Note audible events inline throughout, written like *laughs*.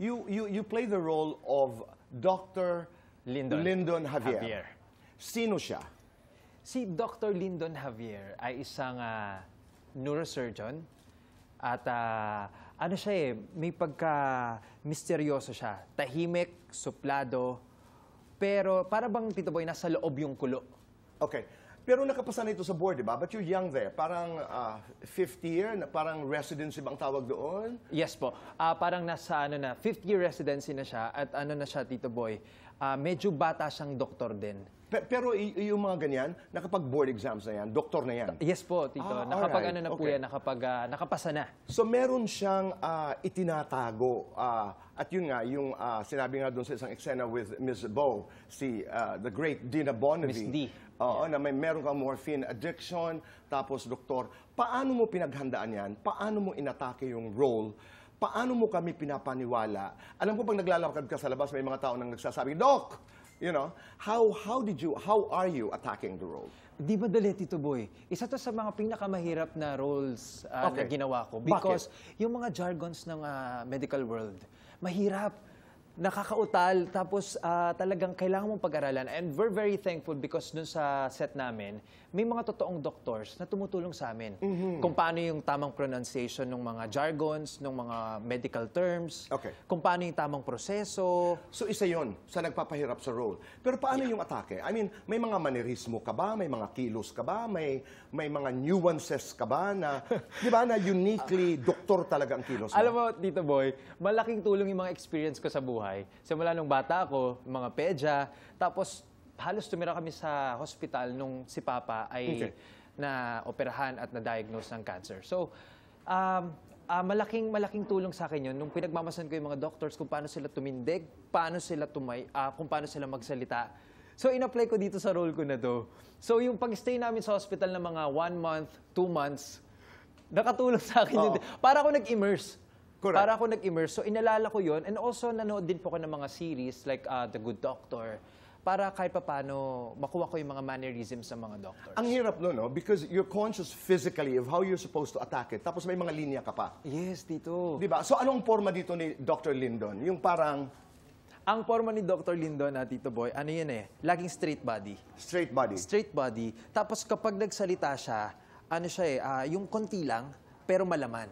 you, you, you play the role of Dr. Lyndon, Lyndon Javier. Javier. Sino siya? Si Dr. Lyndon Javier ay isang uh, neurosurgeon at uh, ano siya eh, may pagka-misteryoso siya. Tahimik, suplado, pero para bang Tito Boy, nasa loob yung kulo. Okay. Pero nakapasa na ito sa board, di ba? But you're young there. Parang uh, fifth year, na parang residency bang tawag doon? Yes po. Ah, parang nasa ano na, fifth year residency na siya at ano na siya, Tito Boy. Ah, medyo bata siyang doktor din. Pe- pero y- yung mga ganyan, nakapag board exams na yan, doktor na yan. Yes po, Tito. Ah, nakapag alright. ano na po Okay. yan, nakapag, ah, nakapasa na. So meron siyang ah, itinatago ah, at yun nga yung ah, sinabi nga doon sa isang eksena with Ms. Bo, si uh, the great Dina Bonnevie. Miss D. Oo, na may meron kang morphine addiction. Tapos, doktor, paano mo pinaghandaan yan? Paano mo inatake yung role? Paano mo kami pinapaniwala? Alam ko pag naglalakad ka sa labas, may mga tao nang nagsasabi, Doc! You know, how, how did you, how are you attacking the role? Di madali, Tito Boy. Isa to sa mga pinakamahirap na roles ah, Okay. na ginawa ko. Because yung mga jargons ng ah, medical world, mahirap nakakautal tapos uh, talagang kailangan mong pag-aralan and we're very thankful because dun sa set namin may mga totoong doctors na tumutulong sa amin mm-hmm. kung paano yung tamang pronunciation ng mga jargons, ng mga medical terms, okay. kung paano yung tamang proseso. So isa yon sa nagpapahirap sa role. Pero paano yeah. yung atake? I mean, may mga manerismo ka ba? May mga kilos ka ba? May may mga nuances ka ba na *laughs* 'di ba na uniquely doktor talaga ang kilos mo? Alam mo, Tito Boy, malaking tulong yung mga experience ko sa buhay buhay. Simula nung bata ako, mga pedya, tapos halos tumira kami sa hospital nung si Papa ay okay. na-operahan at na-diagnose ng cancer. So, um, uh, malaking malaking tulong sa akin 'yon nung pinagmamasan ko yung mga doctors kung paano sila tumindig, paano sila tumay, uh, kung paano sila magsalita. So in-apply ko dito sa role ko na 'to. So yung pag-stay namin sa hospital ng mga one month, two months, nakatulong sa akin oh. yun. Para ako nag-immerse Correct. Para ako nag-immerse. So inalala ko yon And also, nanood din po ko ng mga series like uh, The Good Doctor para kahit papano makuha ko yung mga mannerisms sa mga doctors. Ang hirap no, no? Because you're conscious physically of how you're supposed to attack it. Tapos may mga linya ka pa. Yes, dito. Di ba? So anong forma dito ni Dr. Lindon? Yung parang... Ang forma ni Dr. Lindon at ah, Tito Boy, ano yun eh? Laging straight body. Straight body. Straight body. Tapos kapag nagsalita siya, ano siya eh, uh, yung konti lang, pero malaman.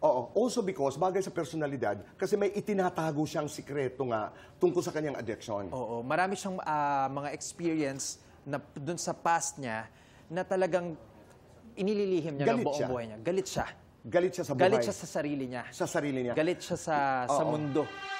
Oo. Also because, bagay sa personalidad, kasi may itinatago siyang sikreto nga tungkol sa kanyang addiction. Oo, marami siyang ah, mga experience na doon sa past niya na talagang inililihim niya ng buong siya. buhay niya. Galit siya. Galit siya sa buhay. Galit siya sa sarili niya. Sa sarili niya. Galit siya sa, sa Oo. mundo.